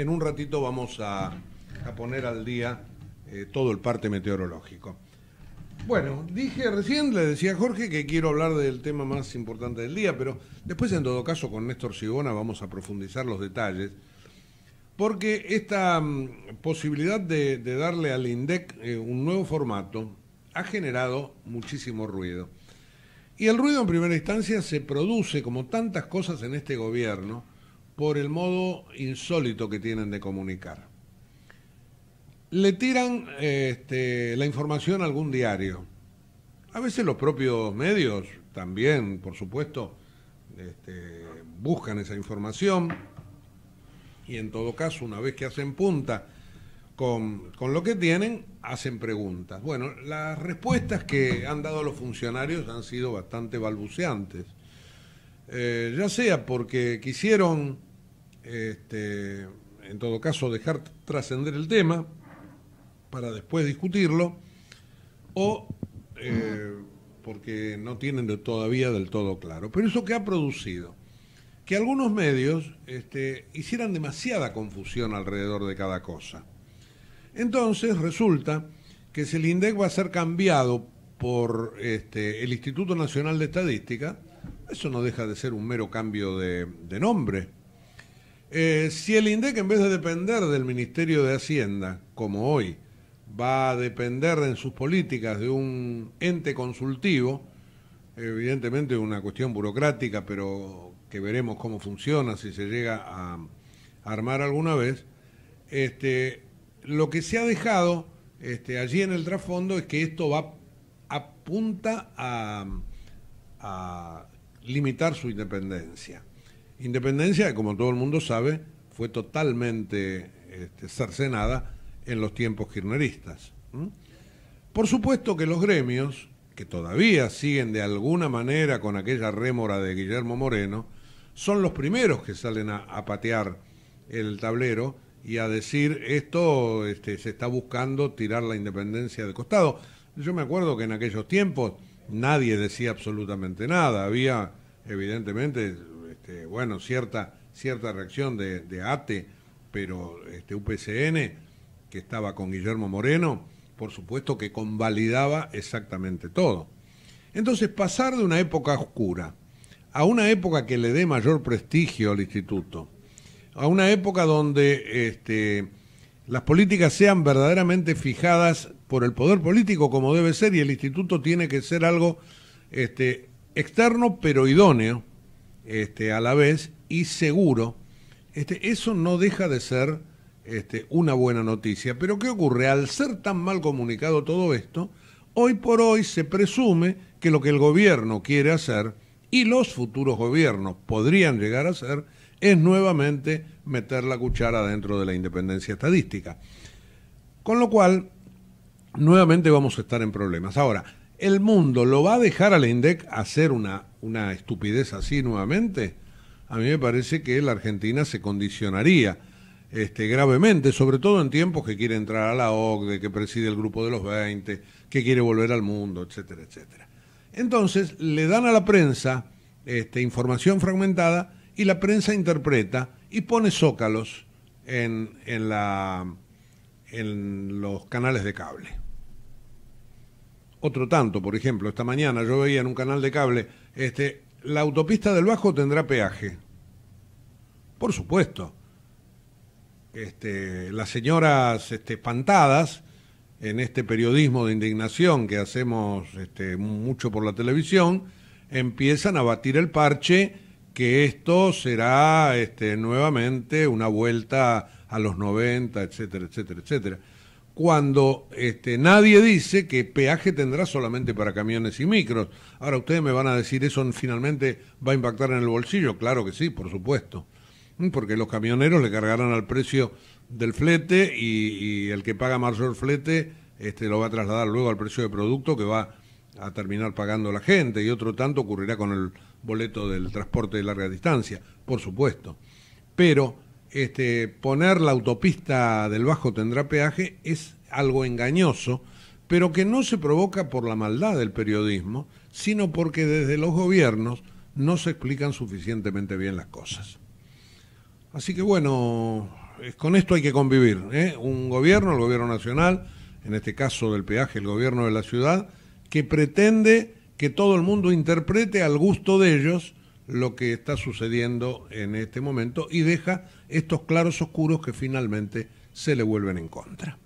en un ratito vamos a, poner al día eh, todo el parte meteorológico. Bueno, dije recién, le decía Jorge que quiero hablar del tema más importante del día, pero después en todo caso con Néstor Sigona vamos a profundizar los detalles, porque esta mm, posibilidad de, darle al INDEC eh, un nuevo formato ha generado muchísimo ruido. Y el ruido en primera instancia se produce, como tantas cosas en este gobierno, por el modo insólito que tienen de comunicar. Le tiran este, la información a algún diario. A veces los propios medios también, por supuesto, este, buscan esa información y en todo caso, una vez que hacen punta con, lo que tienen, hacen preguntas. Bueno, las respuestas que han dado los funcionarios han sido bastante balbuceantes, eh, ya sea porque quisieron este, en todo caso dejar trascender el tema para después discutirlo, o eh, porque no tienen todavía del todo claro. Pero eso que ha producido que algunos medios este, hicieran demasiada confusión alrededor de cada cosa. Entonces resulta que si el INDEC va a ser cambiado por este, el Instituto Nacional de Estadística, eso no deja de ser un mero cambio de nombre. Eh, si el INDEC, en vez de depender del Ministerio de Hacienda, como hoy, va a depender en sus políticas de un ente consultivo, evidentemente una cuestión burocrática, pero que veremos cómo funciona, si se llega a armar alguna vez, este, lo que se ha dejado este, allí en el trasfondo es que esto va apunta a limitar su independencia. Independencia, como todo el mundo sabe, fue totalmente este, cercenada en los tiempos kirchneristas. Por supuesto que los gremios, que todavía siguen de alguna manera con aquella rémora de Guillermo Moreno, son los primeros que salen a, patear el tablero y a decir esto este, se está buscando tirar la independencia de costado. Yo me acuerdo que en aquellos tiempos nadie decía absolutamente nada, había evidentemente este, bueno, cierta, cierta reacción de, ATE, e, pero este UPCN, que estaba con Guillermo Moreno, por supuesto que convalidaba exactamente todo. Entonces, pasar de una época oscura a una época que le dé mayor prestigio al instituto, a una época donde este, las políticas sean verdaderamente fijadas por el poder político como debe ser y el instituto tiene que ser algo este, externo pero idóneo, este, a la vez y seguro. Este, eso no deja de ser este, una buena noticia. Pero ¿qué ocurre? Al ser tan mal comunicado todo esto, hoy por hoy se presume que lo que el gobierno quiere hacer y los futuros gobiernos podrían llegar a hacer es nuevamente meter la cuchara dentro de la independencia estadística. Con lo cual, nuevamente vamos a estar en problemas. Ahora, ¿El mundo lo va a dejar al INDEC hacer una, una estupidez así nuevamente? A mí me parece que la Argentina se condicionaría este, gravemente, sobre todo en tiempos que quiere entrar a la OCDE, que preside el Grupo de los 20, que quiere volver al mundo, etcétera, etcétera. Entonces le dan a la prensa este, información fragmentada y la prensa interpreta y pone zócalos en, la, en los canales de cable otro tanto, por ejemplo, esta mañana yo veía en un canal de cable, este, la autopista del Bajo tendrá peaje. Por supuesto. Este, las señoras este, espantadas en este periodismo de indignación que hacemos este, mucho por la televisión, empiezan a batir el parche que esto será este, nuevamente una vuelta a los 90, etcétera, etcétera, etcétera cuando este, nadie dice que peaje tendrá solamente para camiones y micros. Ahora ustedes me van a decir, ¿eso finalmente va a impactar en el bolsillo? Claro que sí, por supuesto, mm, porque los camioneros le cargarán al precio del flete y, el que paga mayor flete este, lo va a trasladar luego al precio de producto que va a terminar pagando la gente y otro tanto ocurrirá con el boleto del transporte de larga distancia, por supuesto. Pero este, poner la autopista del Bajo tendrá peaje es algo engañoso, pero que no se provoca por la maldad del periodismo, sino porque desde los gobiernos no se explican suficientemente bien las cosas. Así que bueno, con esto hay que convivir. ¿eh? Un gobierno, el gobierno nacional, en este caso del peaje, el gobierno de la ciudad, que pretende que todo el mundo interprete al gusto de ellos lo que está sucediendo en este momento y deja estos claros oscuros que finalmente se le vuelven en contra.